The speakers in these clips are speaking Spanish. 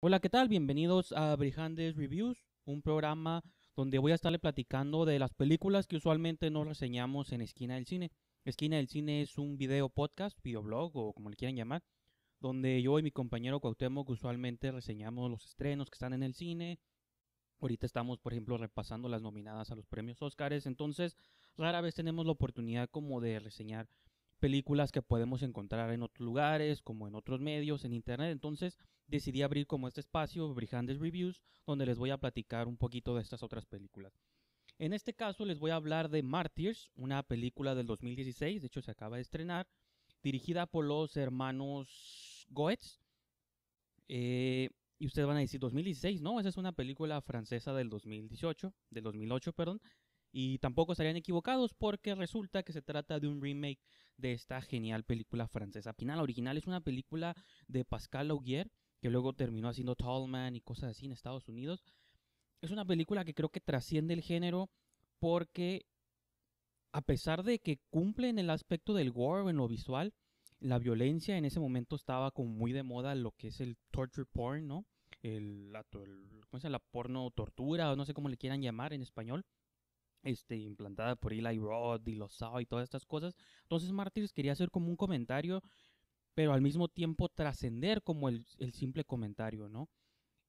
Hola, ¿qué tal? Bienvenidos a Brihandes Reviews, un programa donde voy a estarle platicando de las películas que usualmente no reseñamos en Esquina del Cine. Esquina del Cine es un video podcast, videoblog o como le quieran llamar, donde yo y mi compañero Cuauhtémoc usualmente reseñamos los estrenos que están en el cine. Ahorita estamos, por ejemplo, repasando las nominadas a los premios Óscar, entonces rara vez tenemos la oportunidad como de reseñar películas que podemos encontrar en otros lugares, como en otros medios, en internet. Entonces decidí abrir como este espacio, Brihandes Reviews, donde les voy a platicar un poquito de estas otras películas. En este caso les voy a hablar de Martyrs, una película del 2016, de hecho se acaba de estrenar, dirigida por los hermanos Goetz. Eh, y ustedes van a decir 2016, ¿no? Esa es una película francesa del 2018, del 2008, perdón. Y tampoco estarían equivocados porque resulta que se trata de un remake de esta genial película francesa. La original es una película de Pascal Laugier, que luego terminó haciendo Tallman y cosas así en Estados Unidos. Es una película que creo que trasciende el género porque a pesar de que cumple en el aspecto del gore, en lo visual, la violencia en ese momento estaba como muy de moda lo que es el torture porn, ¿no? El, la, ¿cómo se llama? la porno tortura, o no sé cómo le quieran llamar en español. Este, implantada por Eli Roth y Lozao y todas estas cosas. Entonces Martyrs quería hacer como un comentario, pero al mismo tiempo trascender como el, simple comentario, ¿no?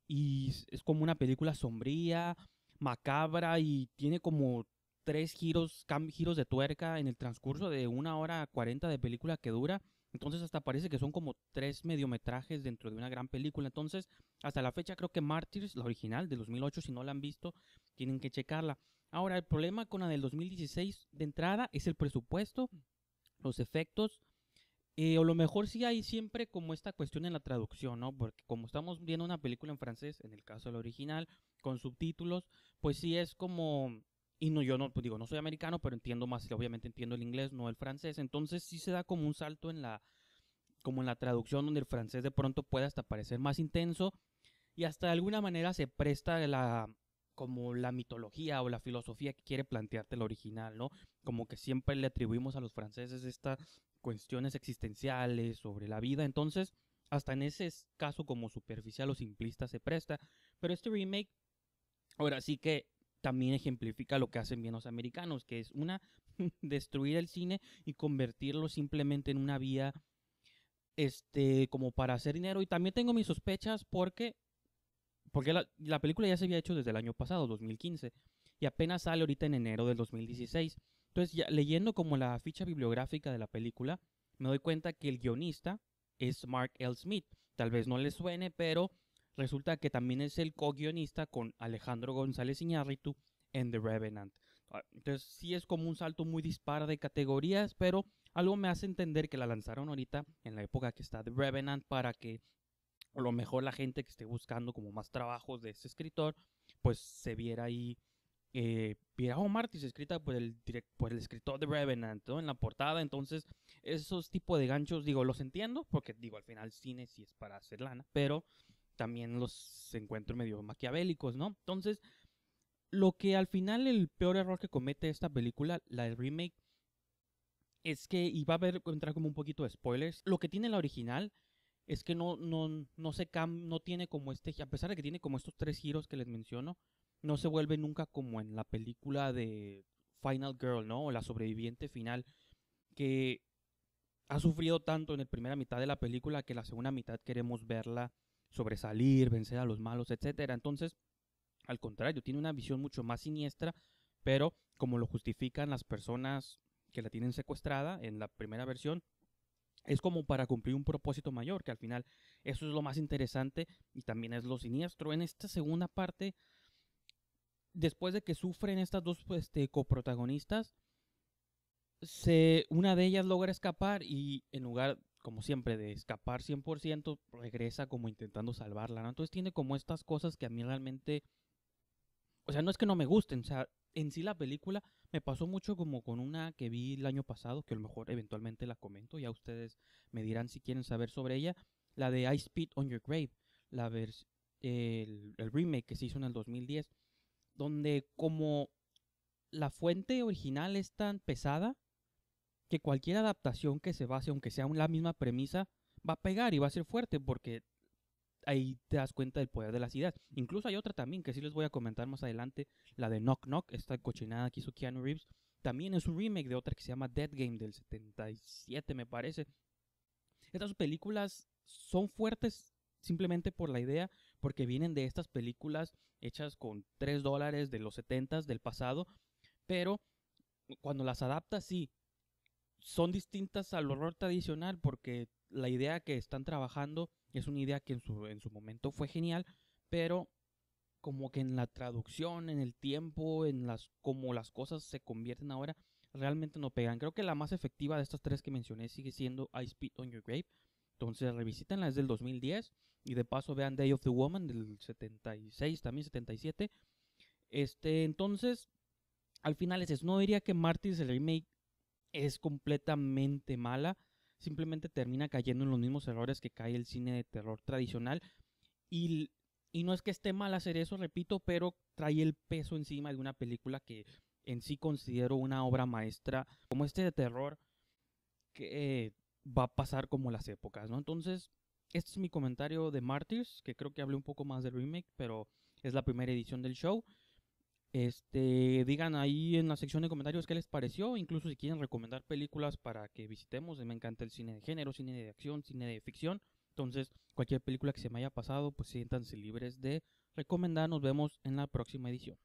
Y es como una película sombría, macabra y tiene como tres giros, giros de tuerca en el transcurso de una hora cuarenta de película que dura. Entonces hasta parece que son como tres mediometrajes dentro de una gran película. Entonces, hasta la fecha creo que Martyrs, la original de 2008, si no la han visto, tienen que checarla. Ahora, el problema con la del 2016 de entrada es el presupuesto, mm. los efectos, o lo mejor sí hay siempre como esta cuestión en la traducción, ¿no? Porque como estamos viendo una película en francés, en el caso la original, con subtítulos, pues sí es como... Y no, yo no, pues digo, no soy americano, pero entiendo más, obviamente entiendo el inglés, no el francés. Entonces sí se da como un salto en la, como en la traducción, donde el francés de pronto puede hasta parecer más intenso y hasta de alguna manera se presta la, como la mitología o la filosofía que quiere plantearte el original, ¿no? Como que siempre le atribuimos a los franceses estas cuestiones existenciales sobre la vida, entonces hasta en ese caso como superficial o simplista se presta, pero este remake ahora sí que también ejemplifica lo que hacen bien los americanos, que es una destruir el cine y convertirlo simplemente en una vía este como para hacer dinero y también tengo mis sospechas porque porque la, película ya se había hecho desde el año pasado, 2015, y apenas sale ahorita en enero del 2016. Entonces, ya, leyendo como la ficha bibliográfica de la película, me doy cuenta que el guionista es Mark L. Smith. Tal vez no le suene, pero resulta que también es el co-guionista con Alejandro González Iñárritu en The Revenant. Ah, entonces, sí es como un salto muy dispar de categorías, pero algo me hace entender que la lanzaron ahorita en la época que está The Revenant para que lo mejor la gente que esté buscando como más trabajos de ese escritor, pues se viera ahí, eh, viera a oh, Martis escrita por el, por el escritor de Revenant, En la portada, entonces esos tipos de ganchos, digo, los entiendo, porque digo, al final cine sí es para hacer lana, pero también los encuentro medio maquiavélicos, ¿no? Entonces, lo que al final el peor error que comete esta película, la del remake, es que iba a haber, entrar como un poquito de spoilers. Lo que tiene la original es que no, no, no se cam no tiene como este, a pesar de que tiene como estos tres giros que les menciono, no se vuelve nunca como en la película de Final Girl, ¿no? O la sobreviviente final, que ha sufrido tanto en la primera mitad de la película que la segunda mitad queremos verla sobresalir, vencer a los malos, etcétera. Entonces, al contrario, tiene una visión mucho más siniestra, pero como lo justifican las personas que la tienen secuestrada en la primera versión, es como para cumplir un propósito mayor, que al final eso es lo más interesante y también es lo siniestro. En esta segunda parte, después de que sufren estas dos este, coprotagonistas, se, una de ellas logra escapar y en lugar, como siempre, de escapar 100%, regresa como intentando salvarla, Entonces tiene como estas cosas que a mí realmente... O sea, no es que no me gusten, o sea, en sí la película me pasó mucho como con una que vi el año pasado, que a lo mejor eventualmente la comento, ya ustedes me dirán si quieren saber sobre ella, la de I Spit on Your Grave, la el, remake que se hizo en el 2010, donde como la fuente original es tan pesada que cualquier adaptación que se base, aunque sea la misma premisa, va a pegar y va a ser fuerte porque ahí te das cuenta del poder de las ideas. Incluso hay otra también que sí les voy a comentar más adelante, la de Knock Knock, esta cochinada que hizo Keanu Reeves. También es un remake de otra que se llama Dead Game del 77, me parece. Estas películas son fuertes simplemente por la idea, porque vienen de estas películas hechas con 3 dólares de los 70s del pasado, pero cuando las adaptas sí, son distintas al horror tradicional porque la idea que están trabajando es una idea que en su, momento fue genial, pero como que en la traducción, en el tiempo, en las como las cosas se convierten ahora, realmente no pegan. Creo que la más efectiva de estas tres que mencioné sigue siendo I Spit on Your Grave. Entonces revisítenla, es del 2010 y de paso vean Day of the Woman del 76, también 77. Este, entonces, al final es, no diría que Martyrs el remake es completamente mala, simplemente termina cayendo en los mismos errores que cae el cine de terror tradicional. Y, no es que esté mal hacer eso, repito, pero trae el peso encima de una película que en sí considero una obra maestra como este de terror que va a pasar como las épocas, ¿no? Entonces, este es mi comentario de Martyrs, que creo que hablé un poco más del remake, pero es la primera edición del show. Este, digan ahí en la sección de comentarios qué les pareció, incluso si quieren recomendar películas para que visitemos, me encanta el cine de género, cine de acción, cine de ficción. Entonces, cualquier película que se me haya pasado, pues siéntanse libres de recomendar. Nos vemos en la próxima edición.